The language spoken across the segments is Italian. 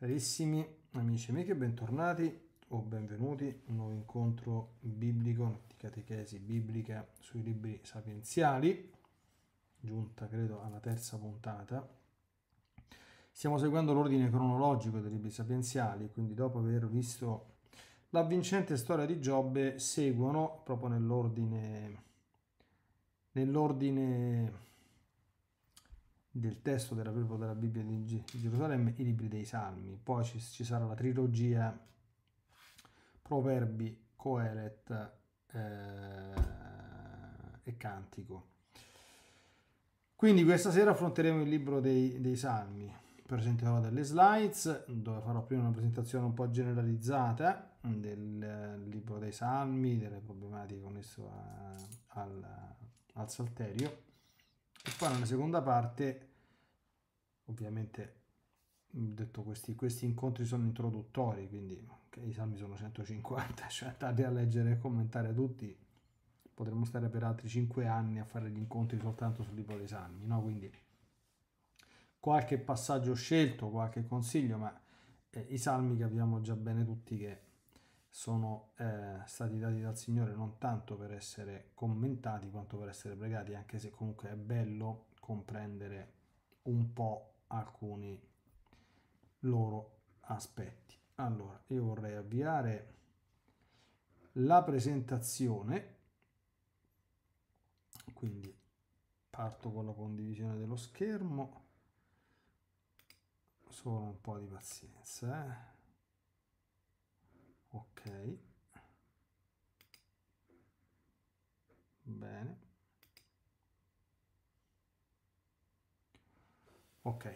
Carissimi amici e amiche, bentornati o benvenuti a un nuovo incontro biblico di catechesi biblica sui libri sapienziali, giunta credo alla terza puntata. Stiamo seguendo l'ordine cronologico dei libri sapienziali, quindi dopo aver visto la vincente storia di Giobbe seguono proprio nell'ordine nell'ordine del testo della, proprio della Bibbia di Gerusalemme i libri dei Salmi, poi ci, ci sarà la trilogia Proverbi, Coelet eh, e Cantico. Quindi questa sera affronteremo il libro dei, dei Salmi, presenterò delle slides dove farò prima una presentazione un po' generalizzata del libro dei Salmi, delle problematiche connesse al, al Salterio e poi nella seconda parte ovviamente detto questi, questi incontri sono introduttori quindi okay, i salmi sono 150 cioè andate a leggere e commentare tutti potremmo stare per altri 5 anni a fare gli incontri soltanto sul libro dei salmi no? quindi qualche passaggio scelto qualche consiglio ma eh, i salmi capiamo già bene tutti che sono eh, stati dati dal Signore non tanto per essere commentati quanto per essere pregati, anche se comunque è bello comprendere un po' alcuni loro aspetti. Allora, io vorrei avviare la presentazione, quindi parto con la condivisione dello schermo, solo un po' di pazienza. Eh ok bene ok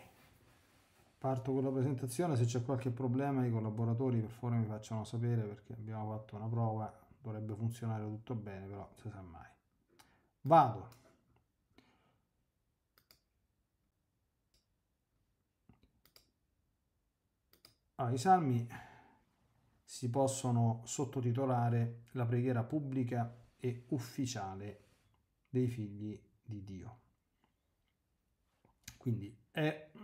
parto con la presentazione se c'è qualche problema i collaboratori per favore mi facciano sapere perché abbiamo fatto una prova dovrebbe funzionare tutto bene però si sa mai vado Ah, i salmi si possono sottotitolare la preghiera pubblica e ufficiale dei figli di Dio. Quindi è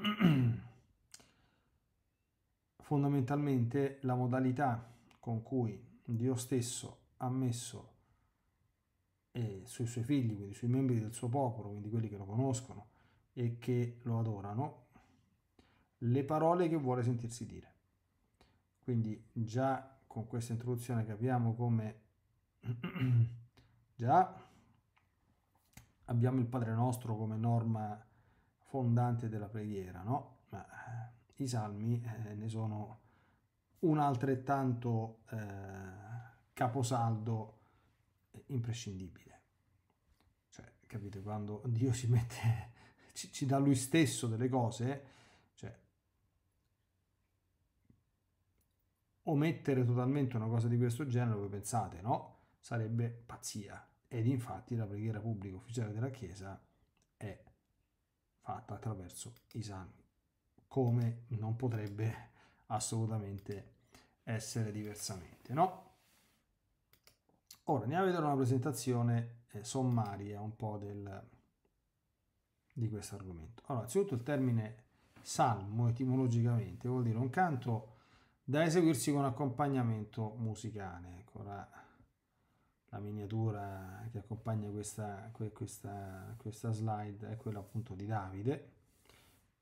fondamentalmente la modalità con cui Dio stesso ha messo eh, sui suoi figli, quindi sui membri del suo popolo, quindi quelli che lo conoscono e che lo adorano, le parole che vuole sentirsi dire. Quindi già con questa introduzione capiamo come già abbiamo il Padre nostro come norma fondante della preghiera, no? Ma eh, i salmi eh, ne sono un altrettanto eh, caposaldo imprescindibile. Cioè, capite, quando Dio si mette, ci, ci dà lui stesso delle cose, omettere totalmente una cosa di questo genere, voi pensate, no? Sarebbe pazzia. Ed infatti la preghiera pubblica ufficiale della Chiesa è fatta attraverso i salmi, come non potrebbe assolutamente essere diversamente, no? Ora andiamo a vedere una presentazione eh, sommaria un po' del, di questo argomento. Allora, innanzitutto il termine salmo etimologicamente vuol dire un canto da eseguirsi con accompagnamento musicale. Ecco la, la miniatura che accompagna questa, questa, questa, slide è quella appunto di Davide,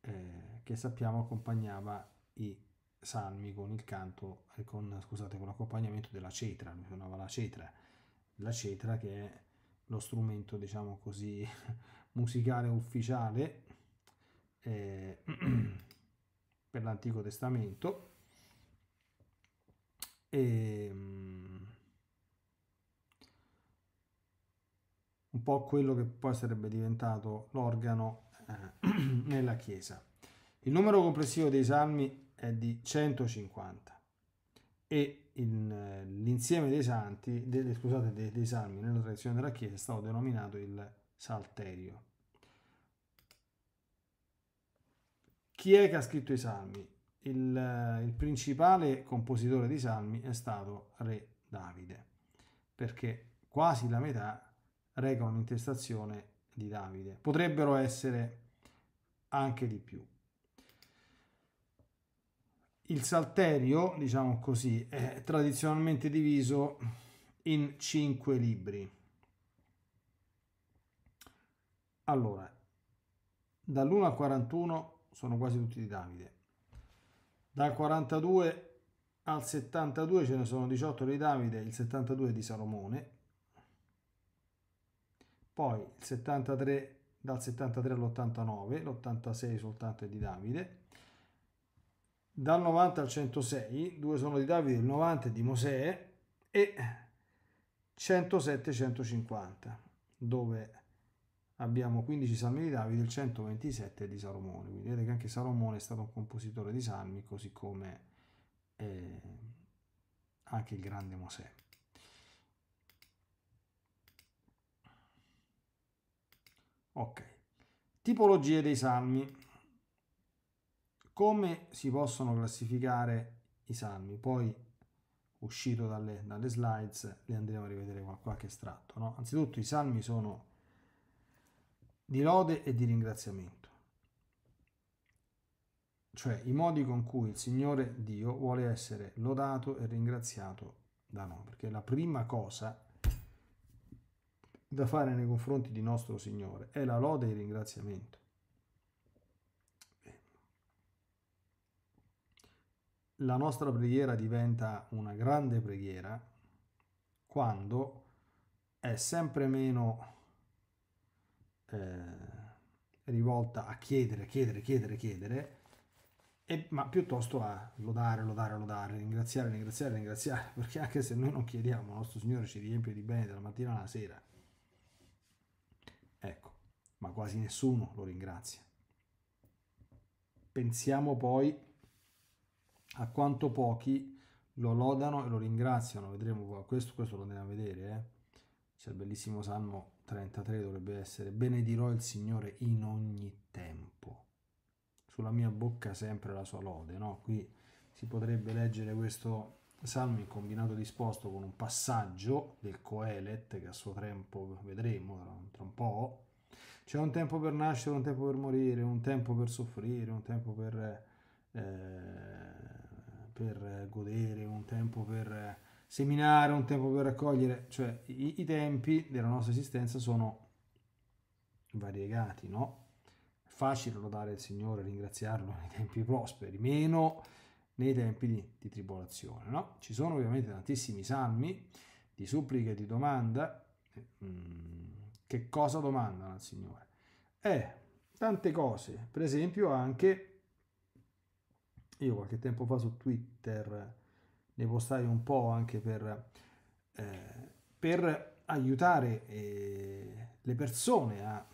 eh, che sappiamo accompagnava i salmi con il canto, con, scusate, con l'accompagnamento della cetra, lui suonava la cetra, la cetra che è lo strumento, diciamo così, musicale ufficiale eh, per l'Antico Testamento e ehm, un po' quello che poi sarebbe diventato l'organo eh, nella Chiesa. Il numero complessivo dei salmi è di 150 e l'insieme dei santi, dei, scusate, dei, dei salmi nella tradizione della Chiesa è stato denominato il Salterio. Chi è che ha scritto i salmi? il, il principale compositore di salmi è stato Re Davide, perché quasi la metà recano un'intestazione di Davide. Potrebbero essere anche di più. Il salterio, diciamo così, è tradizionalmente diviso in cinque libri. Allora, dall'1 al 41 sono quasi tutti di Davide, dal 42 al 72 ce ne sono 18 di Davide, il 72 di Salomone, poi il 73 dal 73 all'89, l'86 soltanto è di Davide, dal 90 al 106, due sono di Davide, il 90 è di Mosè e 107-150, dove abbiamo 15 salmi di Davide e il 127 di Salomone. Quindi vedete che anche Salomone è stato un compositore di salmi, così come eh, anche il grande Mosè. Ok, tipologie dei salmi. Come si possono classificare i salmi? Poi, uscito dalle, dalle slides, le andremo a rivedere qualche estratto. No? Anzitutto i salmi sono di lode e di ringraziamento, cioè i modi con cui il Signore Dio vuole essere lodato e ringraziato da noi, perché la prima cosa da fare nei confronti di nostro Signore è la lode e il ringraziamento. La nostra preghiera diventa una grande preghiera quando è sempre meno eh, rivolta a chiedere, chiedere, chiedere, chiedere, e, ma piuttosto a lodare, lodare, lodare, ringraziare, ringraziare, ringraziare, perché anche se noi non chiediamo, il nostro Signore ci riempie di bene dalla mattina alla sera. Ecco, ma quasi nessuno lo ringrazia. Pensiamo poi a quanto pochi lo lodano e lo ringraziano, vedremo, questo, questo lo andremo a vedere, eh? c'è il bellissimo Salmo 33 dovrebbe essere, benedirò il Signore in ogni tempo. Sulla mia bocca sempre la sua lode, no? Qui si potrebbe leggere questo salmo in combinato disposto con un passaggio del Coelet, che a suo tempo vedremo tra un po'. C'è un tempo per nascere, un tempo per morire, un tempo per soffrire, un tempo per, eh, per godere, un tempo per seminare, un tempo per raccogliere, cioè i, i tempi della nostra esistenza sono variegati, no? È facile lodare il Signore, ringraziarlo nei tempi prosperi, meno nei tempi di, di tribolazione, no? Ci sono ovviamente tantissimi salmi di supplica e di domanda. Eh, mm, che cosa domandano al Signore? Eh, tante cose, per esempio anche io qualche tempo fa su Twitter devo stare un po' anche per, eh, per aiutare eh, le persone a,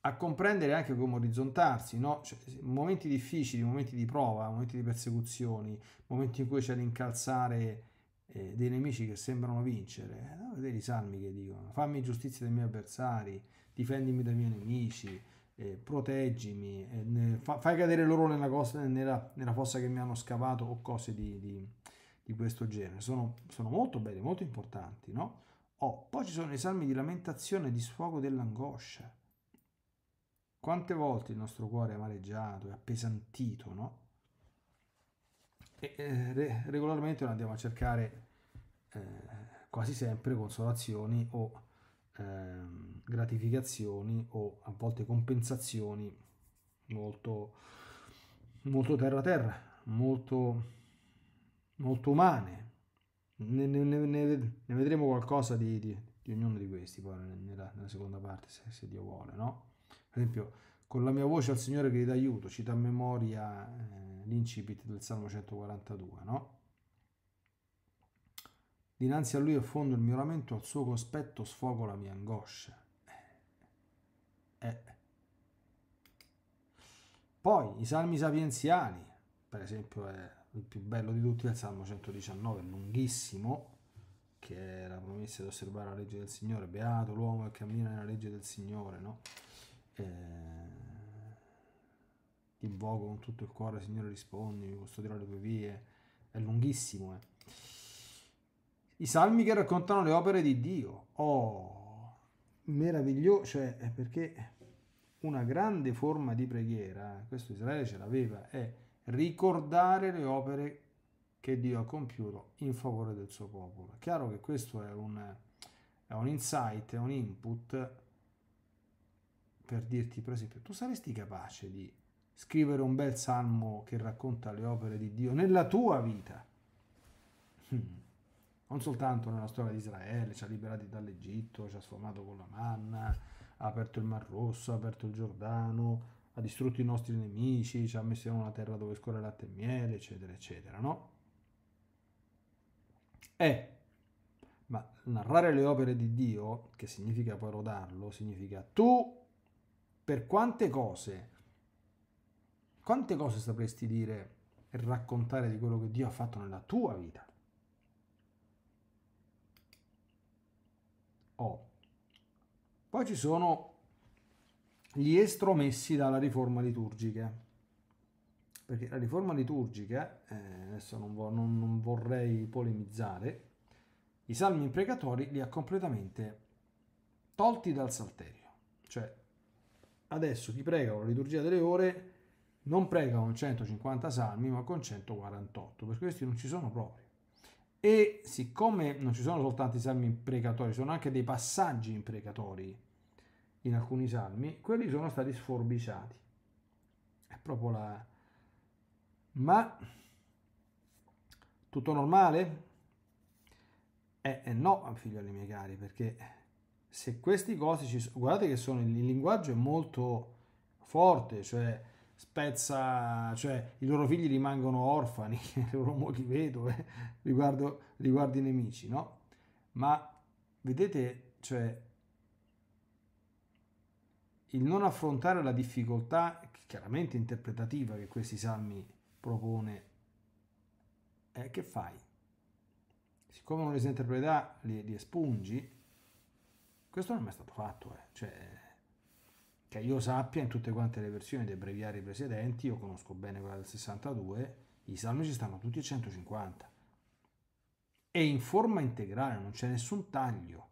a, comprendere anche come orizzontarsi, no? cioè, momenti difficili, momenti di prova, momenti di persecuzioni, momenti in cui c'è l'incalzare eh, dei nemici che sembrano vincere, eh, vedete i salmi che dicono fammi giustizia dai miei avversari, difendimi dai miei nemici, eh, proteggimi, eh, ne, fa, fai cadere loro nella, cosa, nella, nella, fossa che mi hanno scavato o cose di, di, di questo genere. Sono, sono, molto belle, molto importanti, no? Oh, poi ci sono i salmi di lamentazione e di sfogo dell'angoscia. Quante volte il nostro cuore è amareggiato, è appesantito, no? E, eh, regolarmente noi andiamo a cercare eh, quasi sempre consolazioni o... Ehm, gratificazioni o a volte compensazioni molto, molto terra-terra, molto, molto umane. Ne, ne, ne, ne vedremo qualcosa di, di, di, ognuno di questi poi nella, nella seconda parte, se, se, Dio vuole, no? Per esempio, con la mia voce al Signore che ti aiuto, cita a memoria eh, l'incipit del Salmo 142, no? Dinanzi a lui affondo il mio lamento, al suo cospetto sfogo la mia angoscia. Eh. Poi i salmi sapienziali, per esempio è il più bello di tutti è il Salmo 119, lunghissimo, che è la promessa di osservare la legge del Signore, beato l'uomo che cammina nella legge del Signore, no? Eh, invoco con tutto il cuore, Signore rispondi, custodirò le tue vie, è lunghissimo. Eh. I salmi che raccontano le opere di Dio. Oh, meraviglioso, cioè perché una grande forma di preghiera, questo Israele ce l'aveva, è ricordare le opere che Dio ha compiuto in favore del suo popolo. chiaro che questo è un, è un insight, è un input per dirti, per esempio, tu saresti capace di scrivere un bel salmo che racconta le opere di Dio nella tua vita? Hmm non soltanto nella storia di Israele, ci ha liberati dall'Egitto, ci ha sfamato con la manna, ha aperto il Mar Rosso, ha aperto il Giordano, ha distrutto i nostri nemici, ci ha messo in una terra dove scorre latte e miele, eccetera, eccetera, no? Eh, ma narrare le opere di Dio, che significa poi rodarlo, significa tu per quante cose, quante cose sapresti dire e raccontare di quello che Dio ha fatto nella tua vita? O. Poi ci sono gli estromessi dalla riforma liturgica, perché la riforma liturgica, eh, adesso non, vo- non, non vorrei polemizzare, i salmi imprecatori li ha completamente tolti dal salterio. Cioè, adesso chi prega la liturgia delle ore non prega con 150 salmi, ma con 148, per questi non ci sono proprio. E siccome non ci sono soltanto i salmi imprecatori, sono anche dei passaggi imprecatori in alcuni salmi, quelli sono stati sforbiciati. È proprio la... Ma tutto normale? Eh, eh no, figlioli miei cari, perché se questi cosi ci sono... Guardate che sono, il linguaggio è molto forte, cioè spezza, cioè i loro figli rimangono orfani, le loro mogli vedove eh, riguardo, riguardo i nemici, no? Ma vedete, cioè, il non affrontare la difficoltà chiaramente interpretativa che questi salmi propone, eh, che fai? Siccome non le si interpreta, li, espungi? Questo non è mai stato fatto, eh. cioè, che io sappia in tutte quante le versioni dei breviari precedenti, io conosco bene quella del 62, i salmi ci stanno tutti a 150. E in forma integrale, non c'è nessun taglio,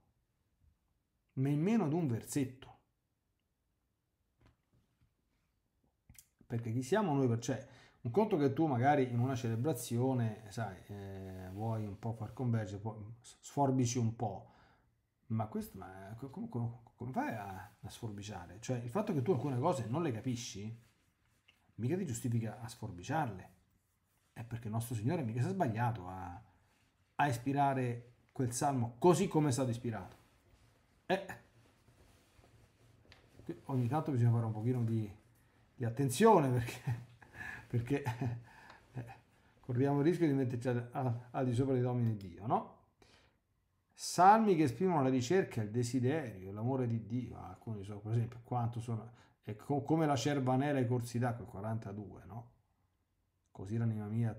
nemmeno ad un versetto. Perché chi siamo noi? cioè, un conto che tu magari in una celebrazione, sai, eh, vuoi un po' far convergere, sforbici un po', ma questo, ma come, come, come fai a, a, sforbiciare? Cioè, il fatto che tu alcune cose non le capisci, mica ti giustifica a sforbiciarle. È perché il nostro Signore mica si è sbagliato a, a ispirare quel salmo così come è stato ispirato. Eh. Ogni tanto bisogna fare un pochino di, di attenzione perché, perché eh, corriamo il rischio di metterci al, al, al di sopra di domini Dio, no? Salmi che esprimono la ricerca, il desiderio, l'amore di Dio, alcuni sono, per esempio, quanto sono, co- come la cerva nera ai corsi d'acqua, 42, no? Così l'anima mia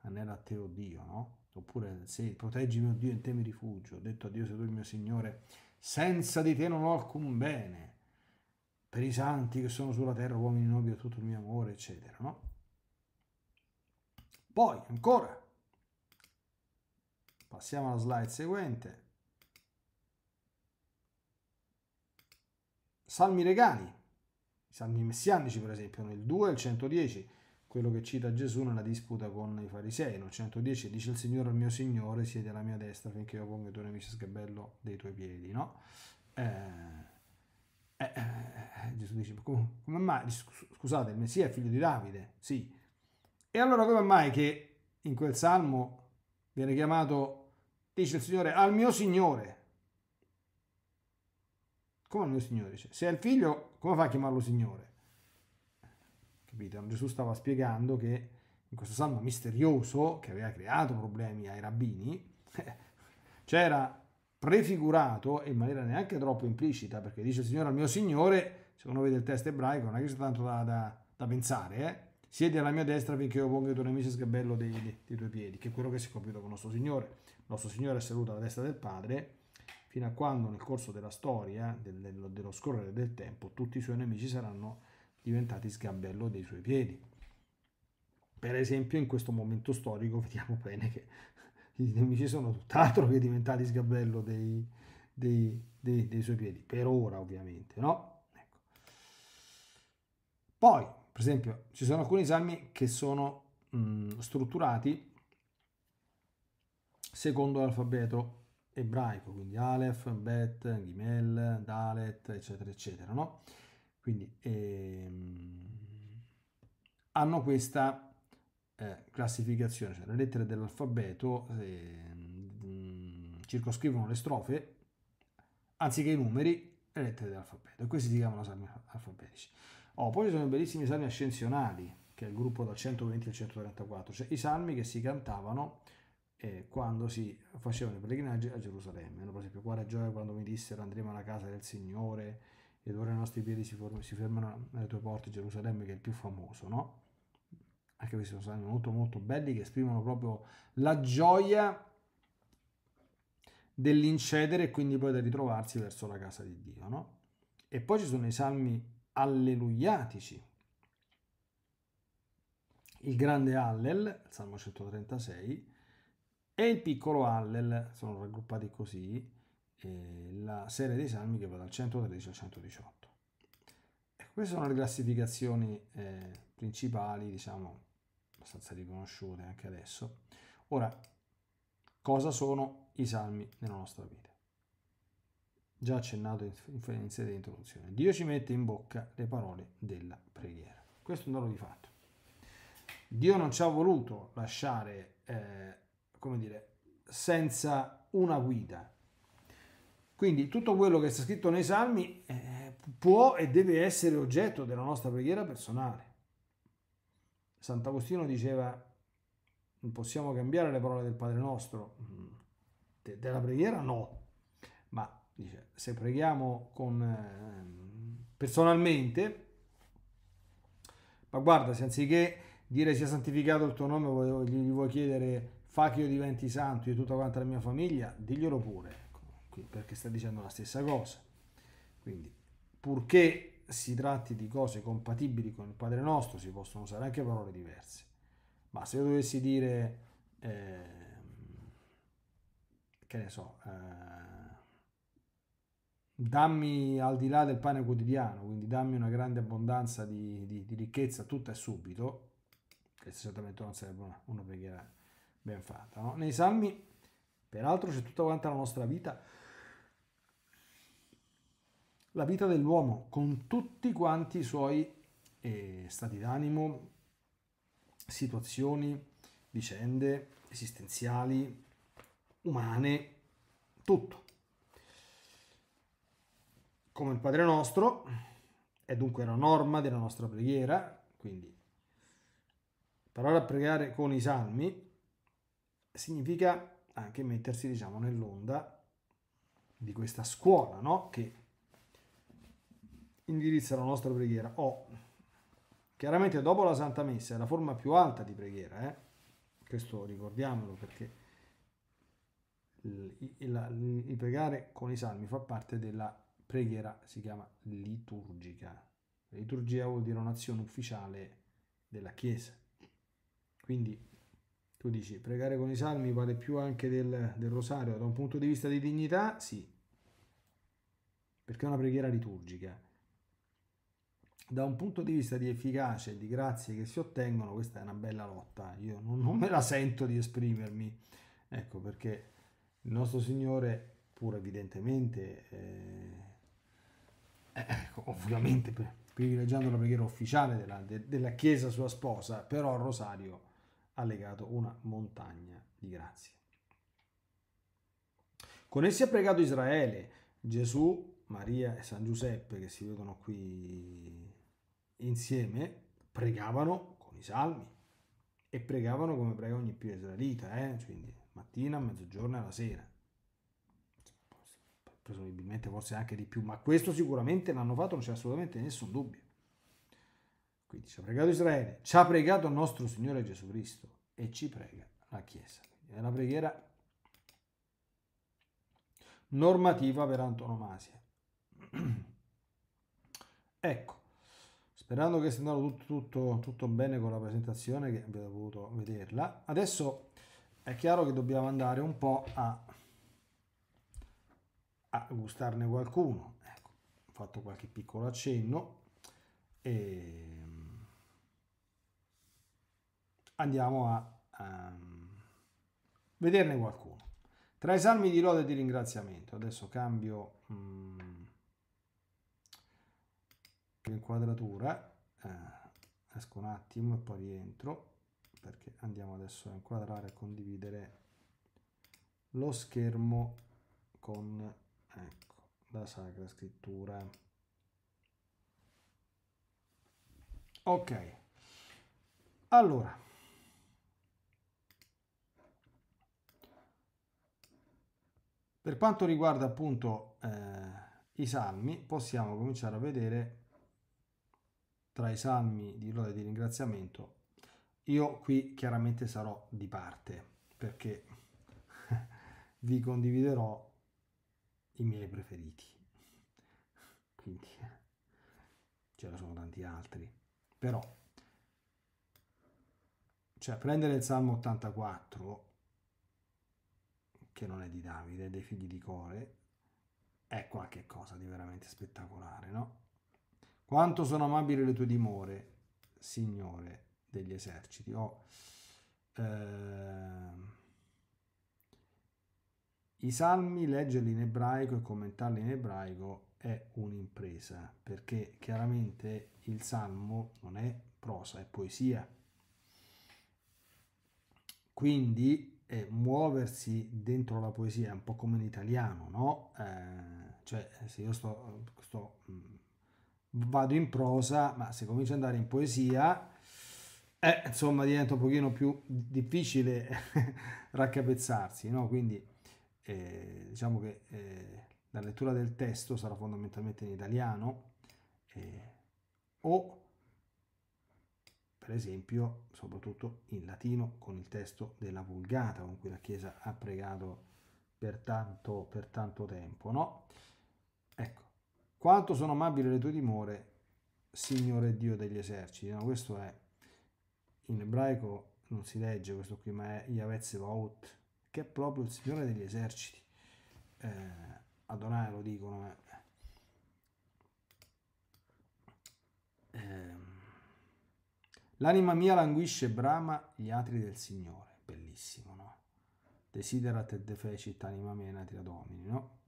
anela a te, o oh Dio, no? Oppure, se proteggi mio oh Dio, in te mi rifugio, ho detto a Dio, sei tu il mio Signore, senza di te non ho alcun bene, per i santi che sono sulla terra, uomini nobili, tutto il mio amore, eccetera, no? Poi, ancora, Passiamo alla slide seguente. Salmi regali, i salmi messianici per esempio, nel 2 e il 110, quello che cita Gesù nella disputa con i farisei. Nel 110 dice il Signore al mio Signore, siedi alla mia destra finché io pongo i tuoi nemici sgabello dei tuoi piedi, no? Eh, eh, eh, eh Gesù dice, come, come mai? Scusate, il Messia è figlio di Davide, sì. E allora come mai che in quel salmo viene chiamato dice il Signore al mio Signore. Come al mio Signore? Cioè, se è il figlio, come fa a chiamarlo Signore? Capito? Gesù stava spiegando che in questo salmo misterioso, che aveva creato problemi ai rabbini, c'era prefigurato in maniera neanche troppo implicita, perché dice il Signore al mio Signore, se uno vede il testo ebraico, non è che c'è tanto da, da, da pensare, eh? siedi alla mia destra finché io pongo i tuoi nemici a sgabello dei, dei, dei, tuoi piedi, che è quello che si è compiuto con il nostro Signore nostro Signore è seduto alla destra del Padre, fino a quando nel corso della storia, dello, dello scorrere del tempo, tutti i suoi nemici saranno diventati sgambello dei suoi piedi. Per esempio in questo momento storico vediamo bene che i nemici sono tutt'altro che diventati sgambello dei, dei, dei, dei suoi piedi, per ora ovviamente, no? Ecco. Poi, per esempio, ci sono alcuni esami che sono mh, strutturati secondo l'alfabeto ebraico, quindi Aleph, Bet, Gimel, Dalet, eccetera, eccetera, no? Quindi ehm, hanno questa eh, classificazione, cioè le lettere dell'alfabeto ehm, circoscrivono le strofe anziché i numeri, le lettere dell'alfabeto, e questi si chiamano salmi alfabetici. Oh, poi ci sono i bellissimi salmi ascensionali, che è il gruppo dal 120 al 134, cioè i salmi che si cantavano eh, quando si facevano i pellegrinaggi a Gerusalemme. per esempio, quale gioia quando mi dissero andremo alla casa del Signore ed ora i nostri piedi si, form- si fermano alle tue porte Gerusalemme che è il più famoso, no? Anche questi sono salmi molto molto belli che esprimono proprio la gioia dell'incedere e quindi poi del ritrovarsi verso la casa di Dio, no? E poi ci sono i salmi alleluiatici. Il grande Allel, Salmo 136, e il piccolo Hallel, sono raggruppati così, eh, la serie dei salmi che va dal 113 al 118. Ecco, queste sono le classificazioni eh, principali, diciamo, abbastanza riconosciute anche adesso. Ora, cosa sono i salmi nella nostra vita? Già accennato in, in, sede di introduzione. Dio ci mette in bocca le parole della preghiera. Questo è un dato di fatto. Dio non ci ha voluto lasciare... Eh, come dire, senza una guida. Quindi tutto quello che sta scritto nei salmi eh, può e deve essere oggetto della nostra preghiera personale. Sant'Agostino diceva, non possiamo cambiare le parole del Padre nostro, mm. De- della preghiera no, ma dice, se preghiamo con, eh, personalmente, ma guarda, se anziché dire sia santificato il tuo nome, gli vuoi chiedere fa che io diventi santo, e tutta quanta la mia famiglia, diglielo pure, ecco, perché sta dicendo la stessa cosa. Quindi, purché si tratti di cose compatibili con il Padre nostro, si possono usare anche parole diverse. Ma se io dovessi dire, eh, che ne so, eh, dammi al di là del pane quotidiano, quindi dammi una grande abbondanza di, di, di ricchezza tutta e subito, questo esattamente non sarebbe una, una preghiera ben fatta. No? Nei salmi, peraltro, c'è tutta quanta la nostra vita, la vita dell'uomo, con tutti quanti i suoi eh, stati d'animo, situazioni, vicende esistenziali, umane, tutto. Come il Padre nostro, è dunque la norma della nostra preghiera, quindi imparare a pregare con i salmi significa anche mettersi diciamo nell'onda di questa scuola no? che indirizza la nostra preghiera oh, chiaramente dopo la Santa Messa è la forma più alta di preghiera eh? questo ricordiamolo perché il, pregare con i salmi fa parte della preghiera, si chiama liturgica. liturgia vuol dire un'azione ufficiale della Chiesa. Quindi tu dici, pregare con i salmi vale più anche del, del rosario, da un punto di vista di dignità? Sì, perché è una preghiera liturgica. Da un punto di vista di efficacia e di grazie che si ottengono, questa è una bella lotta. Io non, non me la sento di esprimermi. Ecco perché il nostro Signore, pur evidentemente, eh, eh ecco, ovviamente privilegiando la preghiera ufficiale della, de, della Chiesa sua sposa, però al rosario ha legato una montagna di grazie. Con essi ha pregato Israele, Gesù, Maria e San Giuseppe, che si vedono qui insieme, pregavano con i salmi e pregavano come prega ogni più israelita, eh? quindi mattina, mezzogiorno e la sera presumibilmente forse anche di più, ma questo sicuramente l'hanno fatto, non c'è assolutamente nessun dubbio. Quindi ci ha pregato Israele, ci ha pregato il nostro Signore Gesù Cristo e ci prega la Chiesa. È una preghiera normativa per antonomasia. ecco, sperando che sia andato tutto, tutto, tutto, bene con la presentazione, che abbiate potuto vederla. Adesso è chiaro che dobbiamo andare un po' a, a gustarne qualcuno. Ecco, ho fatto qualche piccolo accenno. E andiamo a um, vederne qualcuno. Tra i salmi di lode e di ringraziamento, adesso cambio um, mm, l'inquadratura, eh, esco un attimo e poi rientro, perché andiamo adesso a inquadrare e condividere lo schermo con ecco, la Sacra Scrittura. Ok, allora Per quanto riguarda appunto eh, i salmi, possiamo cominciare a vedere tra i salmi di lode di ringraziamento. Io qui chiaramente sarò di parte perché vi condividerò i miei preferiti. Quindi ce ne sono tanti altri, però cioè prendere il Salmo 84 che non è di Davide, dei figli di Core, è qualche cosa di veramente spettacolare, no? Quanto sono amabili le tue dimore, Signore degli eserciti. Oh, ehm, I salmi, leggerli in ebraico e commentarli in ebraico è un'impresa, perché chiaramente il salmo non è prosa, è poesia. Quindi eh, muoversi dentro la poesia, è un po' come in italiano, no? Eh, cioè, se io sto, sto, mm, vado in prosa, ma se comincio ad andare in poesia, eh, insomma, diventa un pochino più difficile raccapezzarsi, no? Quindi, eh, diciamo che eh, la lettura del testo sarà fondamentalmente in italiano eh, o per esempio soprattutto in latino con il testo della Vulgata con cui la Chiesa ha pregato per tanto, per tanto tempo, no? Ecco, quanto sono amabili le tue dimore, Signore Dio degli eserciti, no? Questo è, in ebraico non si legge questo qui, ma è Yahweh Sevaot, che è proprio il Signore degli eserciti, eh, Adonai lo dicono, eh. Eh L'anima mia languisce e brama gli atri del Signore. Bellissimo, no? Desiderat e defecit anima mena tira domini, no?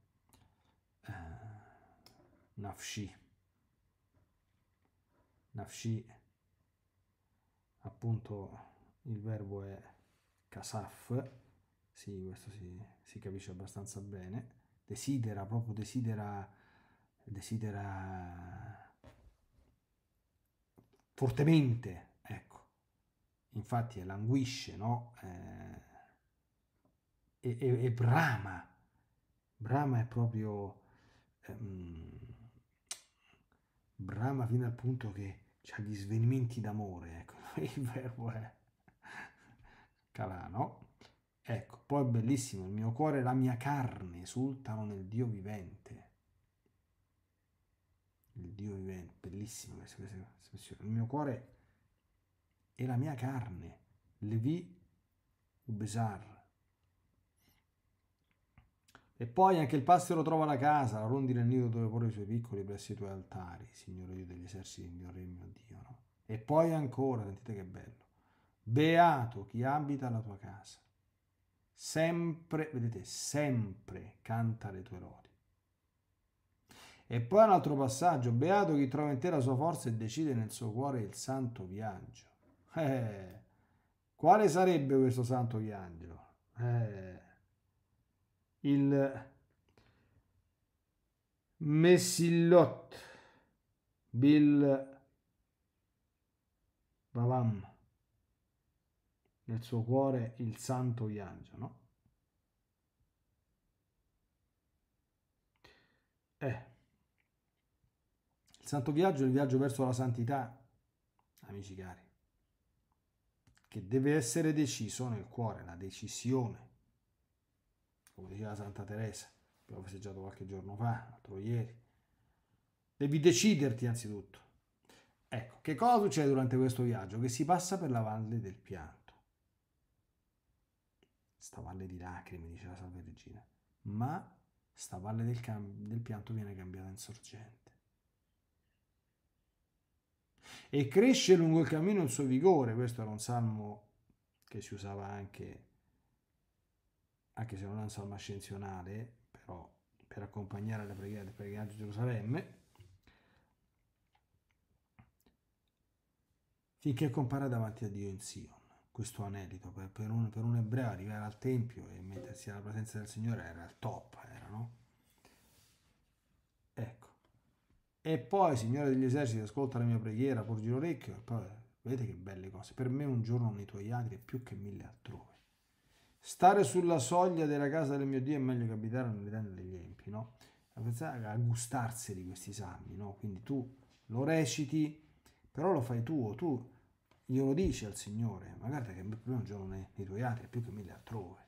Eh, nafshi. Nafshi, appunto, il verbo è kasaf, sì, questo si, si capisce abbastanza bene. Desidera, proprio desidera, desidera fortemente infatti languisce, no? Eh, e, e, e, brama. Brama è proprio... Ehm, brama fino al punto che ha gli svenimenti d'amore, ecco, il verbo è calano. Ecco, poi bellissimo, il mio cuore e la mia carne esultano nel Dio vivente. Il Dio vivente, bellissimo questa espressione. Il mio cuore e la mia carne. Levi Ubesar. E poi anche il passero trova la casa, la rondi nel nido dove porre i suoi piccoli presso i tuoi altari, Signore Dio degli eserciti del mio regno, Dio. No? E poi ancora, sentite che bello, beato chi abita la tua casa, sempre, vedete, sempre canta le tue lodi. E poi un altro passaggio, beato chi trova in te la sua forza e decide nel suo cuore il santo viaggio. Eh, quale sarebbe questo santo di angelo? Eh, il Messilot Bill Bavam nel suo cuore il santo Yangio, no? Eh. Il santo viaggio è il viaggio verso la santità, amici cari che deve essere deciso nel cuore, la decisione. Come diceva Santa Teresa, abbiamo festeggiato qualche giorno fa, l'altro ieri. Devi deciderti anzitutto. Ecco, che cosa succede durante questo viaggio? Che si passa per la valle del pianto. Sta valle di lacrime, diceva Santa Regina. Ma sta valle del, del pianto viene cambiata in sorgente e cresce lungo il cammino il suo vigore. Questo era un salmo che si usava anche, anche se non è un salmo ascensionale, però per accompagnare la preghiera del pellegrinaggio di Gerusalemme, finché compare davanti a Dio in Sion. Questo anelito per, per, un, per un ebreo arrivare al Tempio e mettersi alla presenza del Signore era il top, era no? Ecco. E poi, Signore degli eserciti, ascolta la mia preghiera, porgi l'orecchio. E Poi, vedete che belle cose. Per me un giorno nei tuoi altri è più che mille altrove. Stare sulla soglia della casa del mio Dio è meglio che abitare nell'Eden degli empi, no? A pensare a gustarsi di questi salmi, no? Quindi tu lo reciti, però lo fai tuo, tu glielo dici al Signore, ma guarda che per me un giorno nei, tuoi altri è più che mille altrove.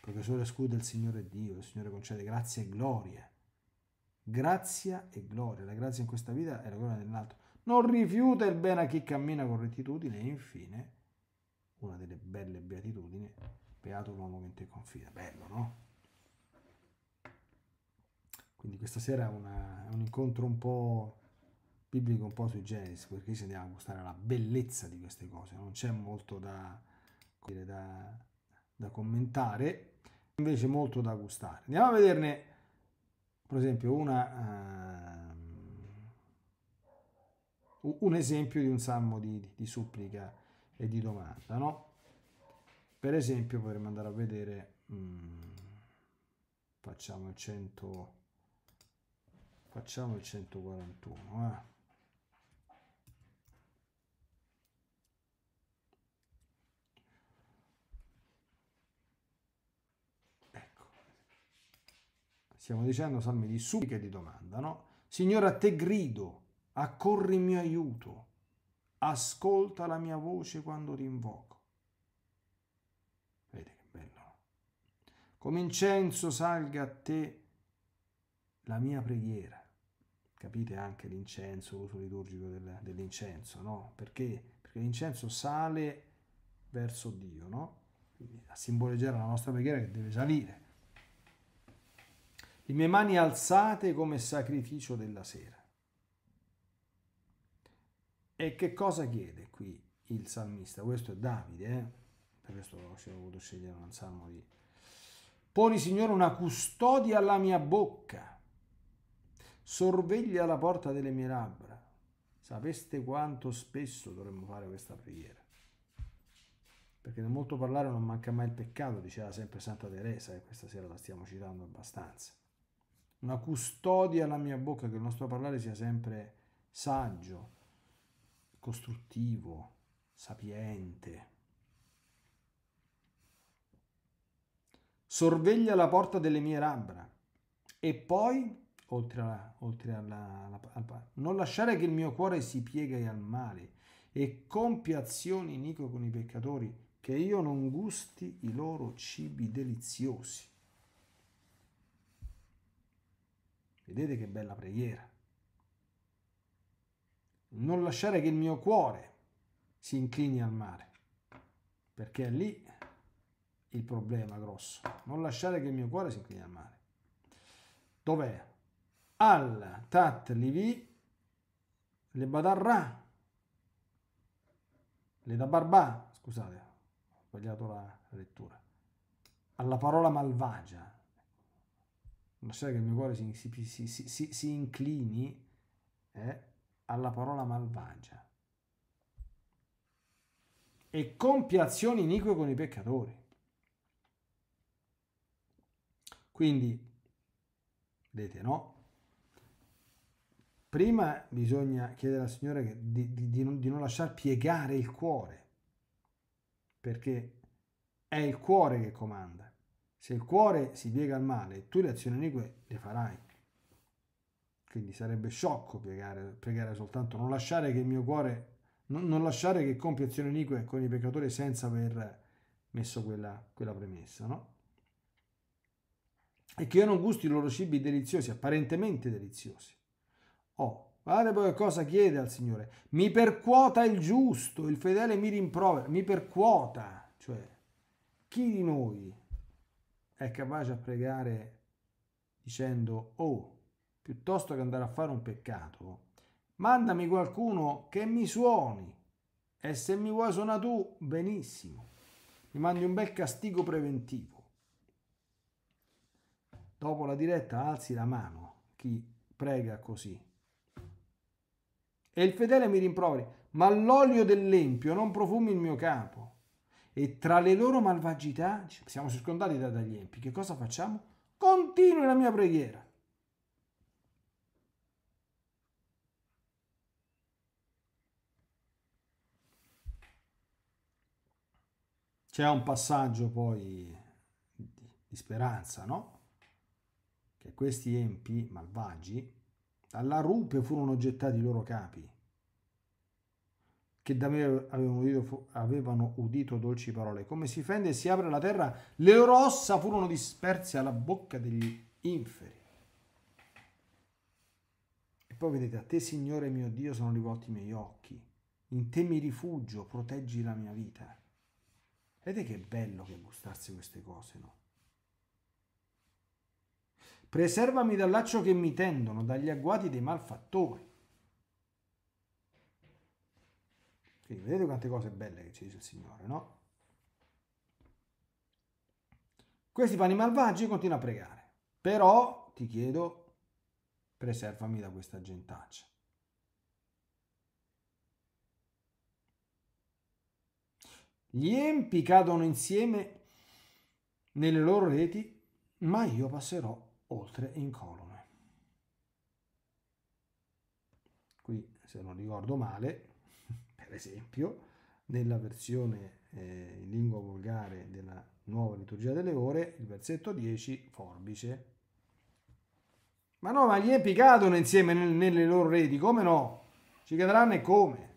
Perché solo esclude il Signore Dio, il Signore concede grazie e gloria Grazia e gloria. La grazia in questa vita è la gloria dell'altro. Non rifiuta il bene a chi cammina con rettitudine. E infine, una delle belle beatitudini, beato l'uomo che in te confida. Bello, no? Quindi questa sera è, un incontro un po' biblico, un po' sui generis, perché ci andiamo a gustare la bellezza di queste cose. Non c'è molto da, dire, da, da commentare, invece molto da gustare. Andiamo a vederne per esempio una, uh, un esempio di un salmo di, di supplica e di domanda, no? Per esempio potremmo andare a vedere, um, facciamo il 100, facciamo il 141, eh? Stiamo dicendo salmi di supplica e di domanda, no? Signore, a te grido, accorri il mio aiuto, ascolta la mia voce quando ti invoco. Vedete che bello. Come incenso salga a te la mia preghiera. Capite anche l'incenso, l'uso liturgico del, dell'incenso, no? Perché? Perché l'incenso sale verso Dio, no? Quindi a simboleggiare la nostra preghiera che deve salire le mie mani alzate come sacrificio della sera. E che cosa chiede qui il salmista? Questo è Davide, eh? per questo ho voluto scegliere un salmo di... Poni, Signore, una custodia alla mia bocca, sorveglia la porta delle mie labbra. Sapeste quanto spesso dovremmo fare questa preghiera? Perché nel molto parlare non manca mai il peccato, diceva sempre Santa Teresa, e questa sera la stiamo citando abbastanza una custodia alla mia bocca, che il nostro parlare sia sempre saggio, costruttivo, sapiente. Sorveglia la porta delle mie labbra e poi, oltre, alla, oltre alla, alla, non lasciare che il mio cuore si pieghi al male e compia azioni inique con i peccatori, che io non gusti i loro cibi deliziosi. Vedete che bella preghiera. Non lasciare che il mio cuore si inclini al mare, perché è lì il problema grosso. Non lasciare che il mio cuore si inclini al mare. Dov'è? Al tat livi le badarra, le da barba, scusate, ho sbagliato la lettura, alla parola malvagia, lasciare che il mio cuore si, si, si, si inclini eh, alla parola malvagia e compie azioni inique con i peccatori. Quindi, vedete, no? Prima bisogna chiedere al Signore di, di, di, non, di non lasciar piegare il cuore, perché è il cuore che comanda. Se il cuore si piega al male, tu le azioni inique le farai. Quindi sarebbe sciocco pregare, pregare soltanto, non lasciare che il mio cuore, non, non lasciare che compia azioni inique con i peccatori senza aver messo quella, quella premessa, no? E che io non gusti i loro cibi deliziosi, apparentemente deliziosi. Oh, Guardate poi che cosa chiede al Signore. Mi percuota il giusto, il fedele mi rimprovera, mi percuota. Cioè, chi di noi è capace a pregare dicendo oh, piuttosto che andare a fare un peccato, mandami qualcuno che mi suoni e se mi vuoi suona tu, benissimo. Mi mandi un bel castigo preventivo. Dopo la diretta alzi la mano chi prega così. E il fedele mi rimproveri, ma l'olio dell'empio non profumi il mio capo e tra le loro malvagità siamo circondati da dagli empi. Che cosa facciamo? Continui la mia preghiera. C'è un passaggio poi di speranza, no? Che questi empi malvagi dalla rupe furono gettati i loro capi che da me avevano udito, avevano udito, dolci parole. Come si fende e si apre la terra, le loro ossa furono disperse alla bocca degli inferi. E poi vedete, a te Signore mio Dio sono rivolti i miei occhi, in te mi rifugio, proteggi la mia vita. Vedete che bello che gustarsi queste cose, no? Preservami dal laccio che mi tendono, dagli agguati dei malfattori. Quindi vedete quante cose belle che ci dice il Signore, no? Questi fanno i malvagi e continuano a pregare. Però ti chiedo, preservami da questa gentaccia. Gli empi cadono insieme nelle loro reti, ma io passerò oltre in incolume. Qui, se non ricordo male, esempio, nella versione eh, in lingua volgare della nuova liturgia delle ore, il versetto 10, forbice. Ma no, ma gli empi cadono insieme nel, nelle loro reti, come no? Ci cadranno e come?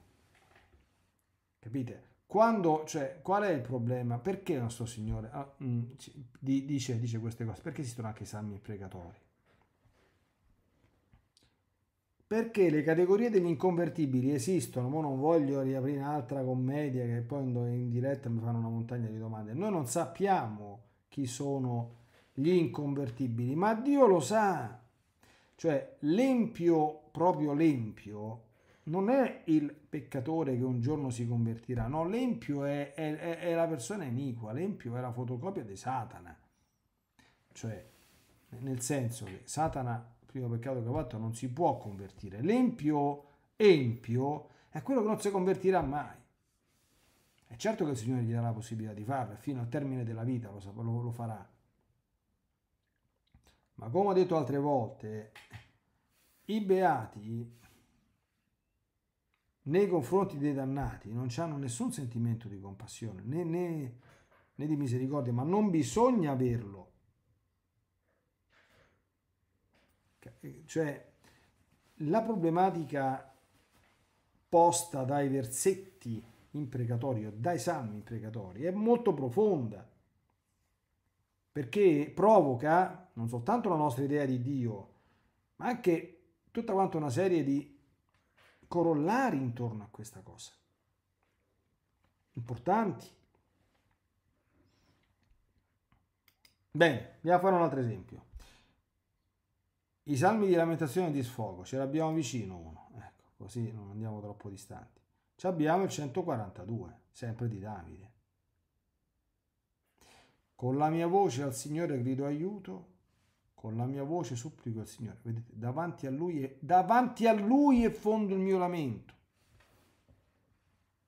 Capite? Quando, cioè, qual è il problema? Perché il nostro Signore ah, mh, mm, dice, dice, queste cose? Perché esistono anche i salmi pregatori? perché le categorie degli inconvertibili esistono, ma non voglio riaprire un'altra commedia che poi in diretta e mi fanno una montagna di domande. Noi non sappiamo chi sono gli inconvertibili, ma Dio lo sa. Cioè l'empio, proprio l'empio, non è il peccatore che un giorno si convertirà, no, l'empio è, è, è la persona iniqua, l'empio è la fotocopia di Satana. Cioè, nel senso che Satana primo peccato che fatto, non si può convertire. L'empio, empio, è quello che non si convertirà mai. È certo che il Signore gli darà la possibilità di farlo, fino al termine della vita lo, lo, lo farà. Ma come ho detto altre volte, i beati nei confronti dei dannati non hanno nessun sentimento di compassione né, né, né di misericordia, ma non bisogna averlo cioè la problematica posta dai versetti imprecatori o dai salmi imprecatori è molto profonda perché provoca non soltanto la nostra idea di Dio, ma anche tutta quanta una serie di corollari intorno a questa cosa. Importanti. Bene, andiamo a fare un altro esempio. I salmi di lamentazione e di sfogo, ce l'abbiamo vicino uno, ecco, così non andiamo troppo distanti. Ci abbiamo il 142, sempre di Davide. Con la mia voce al Signore grido aiuto, con la mia voce supplico al Signore. Vedete, davanti a Lui, è, davanti a lui è fondo il mio lamento.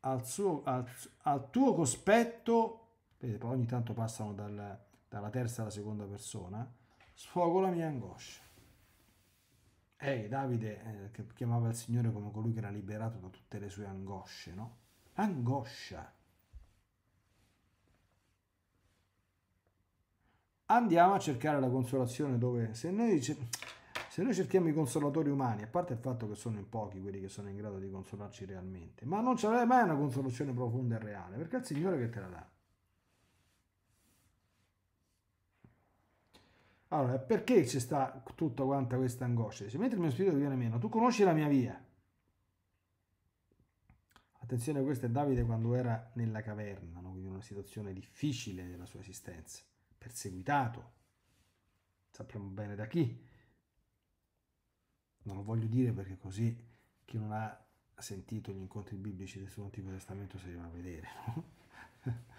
Al, suo, al, al tuo cospetto, vedete, poi ogni tanto passano dal, dalla terza alla seconda persona, sfogo la mia angoscia. Ehi, Davide, eh, che chiamava il Signore come colui che era liberato da tutte le sue angosce, no? Angoscia. Andiamo a cercare la consolazione dove... Se noi, se noi cerchiamo i consolatori umani, a parte il fatto che sono in pochi quelli che sono in grado di consolarci realmente, ma non c'è mai una consolazione profonda e reale, perché è il Signore che te la dà. Allora, perché ci sta tutta quanta questa angoscia? Se mentre il mio spirito viene meno, tu conosci la mia via. Attenzione, questo è Davide quando era nella caverna, no? in una situazione difficile della sua esistenza, perseguitato, sappiamo bene da chi. Non lo voglio dire perché così chi non ha sentito gli incontri biblici del suo Antico Testamento se li va a vedere. No?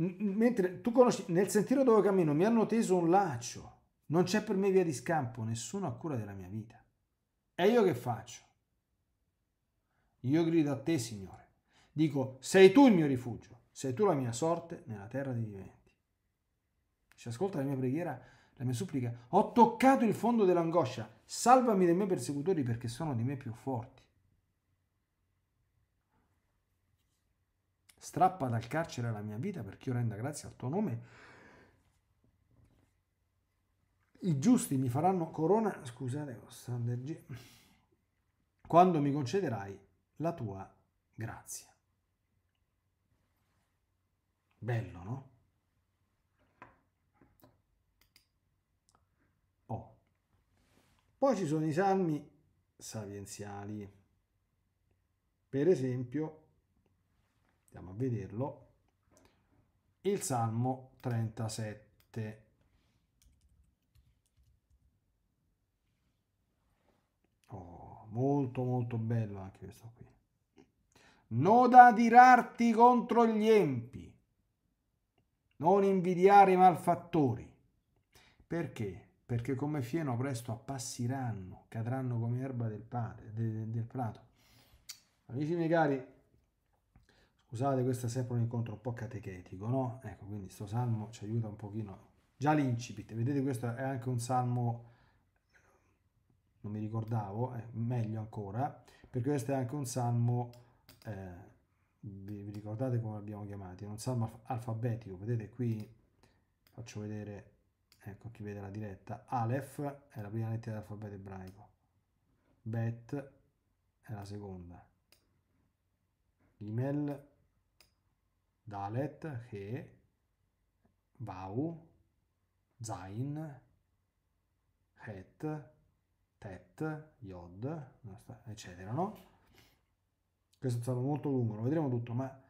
mentre tu conosci, nel sentiero dove cammino mi hanno teso un laccio, non c'è per me via di scampo, nessuno ha cura della mia vita. E io che faccio? Io grido a te, Signore. Dico, sei tu il mio rifugio, sei tu la mia sorte nella terra dei viventi. Ci ascolta la mia preghiera, la mia supplica. Ho toccato il fondo dell'angoscia, salvami dai miei persecutori perché sono di me più forti. Strappa dal carcere la mia vita perché io renda grazie al tuo nome. I giusti mi faranno corona, scusate, Sandergi, quando mi concederai la tua grazia. Bello, no? Oh. Poi ci sono i salmi sapienziali. Per esempio, andiamo a vederlo, il Salmo 37. Oh, molto molto bello anche questo qui. Non adirarti contro gli empi, non invidiare i malfattori. Perché? Perché come fieno presto appassiranno, cadranno come erba del, padre, del, del prato. Amici miei cari, Usate questo è sempre un incontro un po' catechetico, no? Ecco, quindi questo salmo ci aiuta un pochino. Già l'incipit, vedete questo è anche un salmo, non mi ricordavo, eh, meglio ancora, perché questo è anche un salmo, eh, vi, vi, ricordate come l'abbiamo chiamato? È un salmo alfabetico, vedete qui, faccio vedere, ecco chi vede la diretta, Aleph è la prima lettera dell'alfabeto ebraico, Bet è la seconda, Gimel Dalet, He, Vau, Zain, Het, Tet, Yod, eccetera, no? Questo è stato molto lungo, lo vedremo tutto, ma...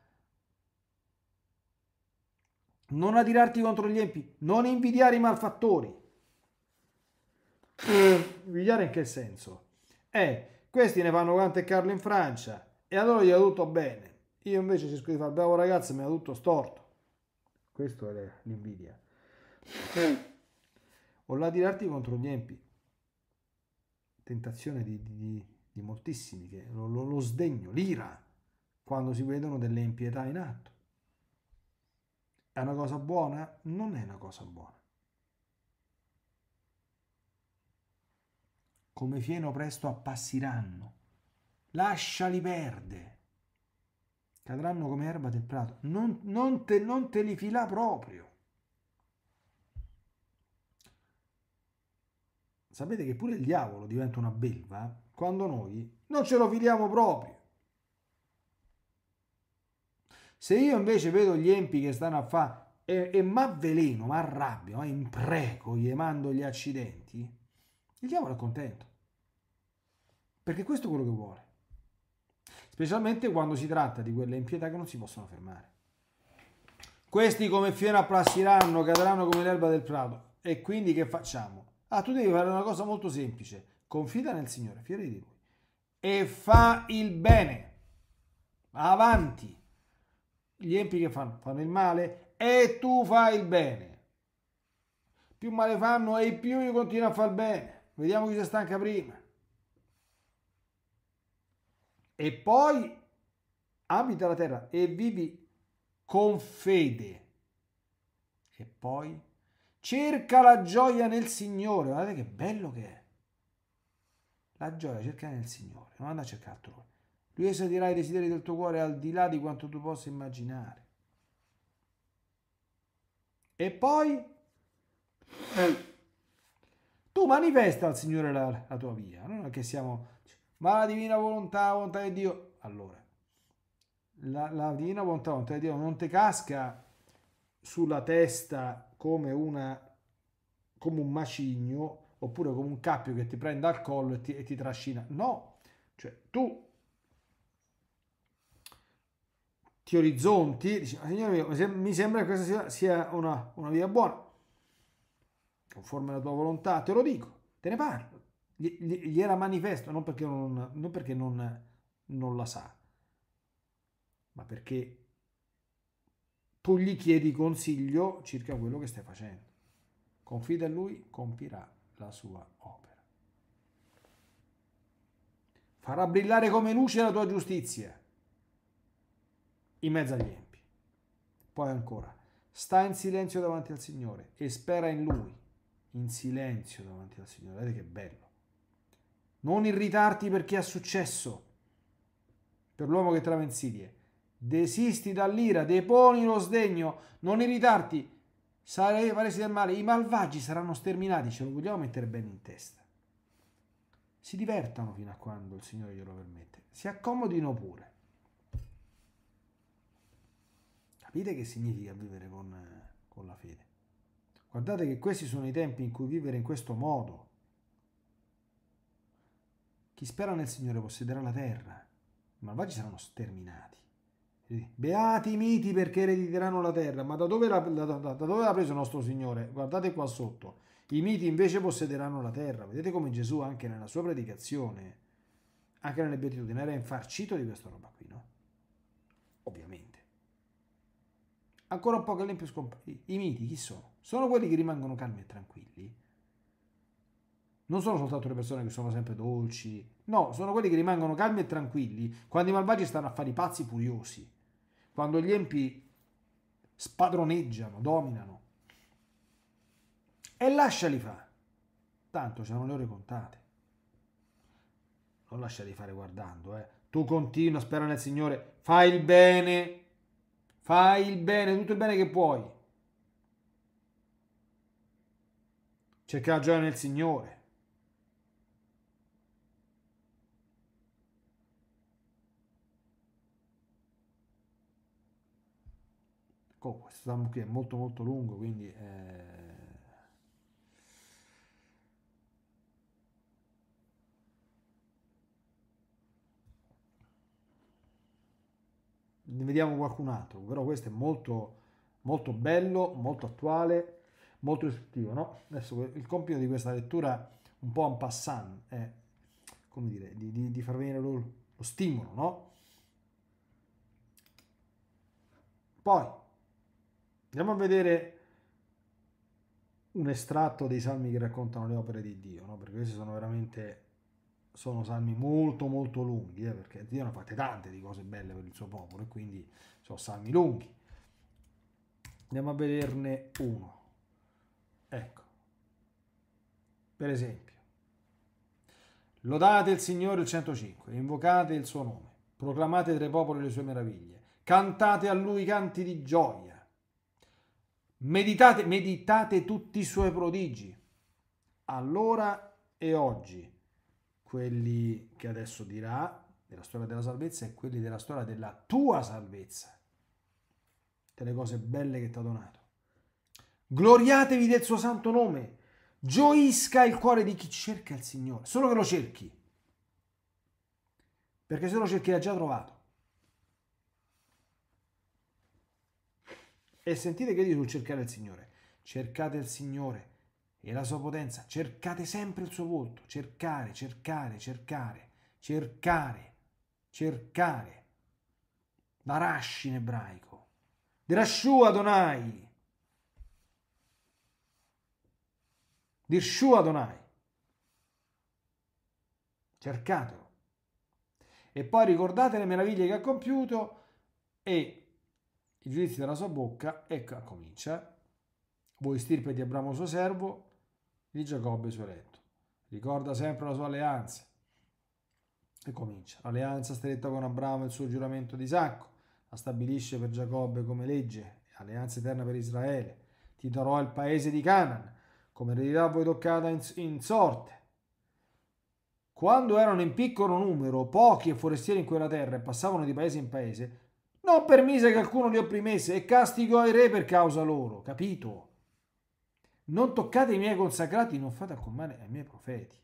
Non adirarti contro gli empi, non invidiare i malfattori. invidiare in che senso? Eh, questi ne fanno quante è Carlo in Francia, e allora gli è tutto bene. Io invece cerco di fare bravo ragazzo e mi ha tutto storto. Questo è l'invidia. o mm. la tirarti contro gli empi. Tentazione di, di, di moltissimi, che lo, lo, lo sdegno, l'ira, quando si vedono delle impietà in atto. È una cosa buona? Non è una cosa buona. Come fieno presto appassiranno. Lasciali perdere cadranno come erba del prato, non, non, te, non te li filà proprio. Sapete che pure il diavolo diventa una belva eh? quando noi non ce lo filiamo proprio. Se io invece vedo gli empi che stanno a fare e, e m'avveleno, arrabbio, ma impreco, gli mando gli accidenti, il diavolo è contento. Perché questo è quello che vuole specialmente quando si tratta di quelle impietà che non si possono fermare. Questi come fieno applassiranno, cadranno come l'erba del prato. E quindi che facciamo? Ah, tu devi fare una cosa molto semplice. Confida nel Signore, fieri di Lui. E fa il bene. Avanti. Gli empi che fanno, fanno il male e tu fai il bene. Più male fanno e più io continuo a far bene. Vediamo chi si stanca prima e poi abita la terra e vivi con fede. E poi cerca la gioia nel Signore. Guardate che bello che è. La gioia cerca nel Signore, non andare a cercare altrove. Lui esaudirà i desideri del tuo cuore al di là di quanto tu possa immaginare. E poi eh, tu manifesta al Signore la, la tua via, non è che siamo ma la divina volontà, la volontà di Dio, allora, la, la divina volontà, la volontà di Dio non ti casca sulla testa come, una, come un macigno oppure come un cappio che ti prende al collo e ti, e ti trascina. No, cioè tu ti orizzonti, dici, ma signore mio, mi sembra che questa sia una, una via buona, conforme alla tua volontà, te lo dico, te ne parlo gli, gli era manifesto non perché, non, non, perché non, non la sa, ma perché tu gli chiedi consiglio circa quello che stai facendo. Confida in lui, compirà la sua opera. Farà brillare come luce la tua giustizia in mezzo agli empi. Poi ancora, sta in silenzio davanti al Signore e spera in Lui, in silenzio davanti al Signore. Vedete che bello. Non irritarti perché è successo, per l'uomo che trova insidie. Desisti dall'ira, deponi lo sdegno, non irritarti, sarai faresti del male, i malvagi saranno sterminati, ce lo vogliamo mettere bene in testa. Si divertano fino a quando il Signore glielo permette, si accomodino pure. Capite che significa vivere con, con la fede? Guardate che questi sono i tempi in cui vivere in questo modo chi spera nel Signore possederà la terra, i malvagi saranno sterminati. Beati i miti perché erediteranno la terra, ma da dove, l'ha, da, dove l'ha preso il nostro Signore? Guardate qua sotto. I miti invece possederanno la terra. Vedete come Gesù anche nella sua predicazione, anche nelle beatitudini, era infarcito di questa roba qui, no? Ovviamente. Ancora un po' che l'empio scompare. I miti chi sono? Sono quelli che rimangono calmi e tranquilli non sono soltanto le persone che sono sempre dolci, no, sono quelli che rimangono calmi e tranquilli quando i malvagi stanno a fare i pazzi furiosi, quando gli empi spadroneggiano, dominano. E lasciali fare, tanto c'erano le ore contate. Non lasciali fare guardando, eh. Tu continua, spera nel Signore, fai il bene, fai il bene, tutto il bene che puoi. Cerca la gioia nel Signore Stam qui è molto molto lungo, quindi... Eh... Ne vediamo qualcun altro, però questo è molto, molto bello, molto attuale, molto istruttivo. No? Adesso il compito di questa lettura un po' en passant è come dire, di, di, di far venire lo, lo stimolo, no? Poi, Andiamo a vedere un estratto dei salmi che raccontano le opere di Dio, no? perché questi sono veramente sono salmi molto molto lunghi, eh? perché Dio ha fatto tante di cose belle per il suo popolo e quindi sono salmi lunghi. Andiamo a vederne uno. Ecco, per esempio, lodate il Signore il 105, invocate il suo nome, proclamate tra i popoli le sue meraviglie, cantate a lui canti di gioia Meditate, meditate tutti i suoi prodigi, allora e oggi, quelli che adesso dirà della storia della salvezza e quelli della storia della tua salvezza, delle cose belle che ti ha donato. Gloriatevi del suo santo nome, gioisca il cuore di chi cerca il Signore, solo che lo cerchi, perché se lo cerchi l'ha già trovato. e sentite che dice sul cercare il Signore. Cercate il Signore e la sua potenza, cercate sempre il suo volto, cercare, cercare, cercare, cercare, cercare. Darash in ebraico. Derashu Adonai. Dirshu Adonai. Cercatelo. E poi ricordate le meraviglie che ha compiuto e i giudizi della sua bocca, ecco comincia. Eh. Voi stirpe di Abramo suo servo, di Giacobbe suo eletto. Ricorda sempre la sua alleanza. E comincia. L'alleanza stretta con Abramo e il suo giuramento di Isacco. La stabilisce per Giacobbe come legge, alleanza eterna per Israele. Ti darò il paese di Canaan, come eredità voi toccata in, in sorte. Quando erano in piccolo numero, pochi e forestieri in quella terra e passavano di paese in paese, non permise che alcuno li opprimesse e castigò i re per causa loro, capito? Non toccate i miei consacrati, non fate alcun male ai miei profeti.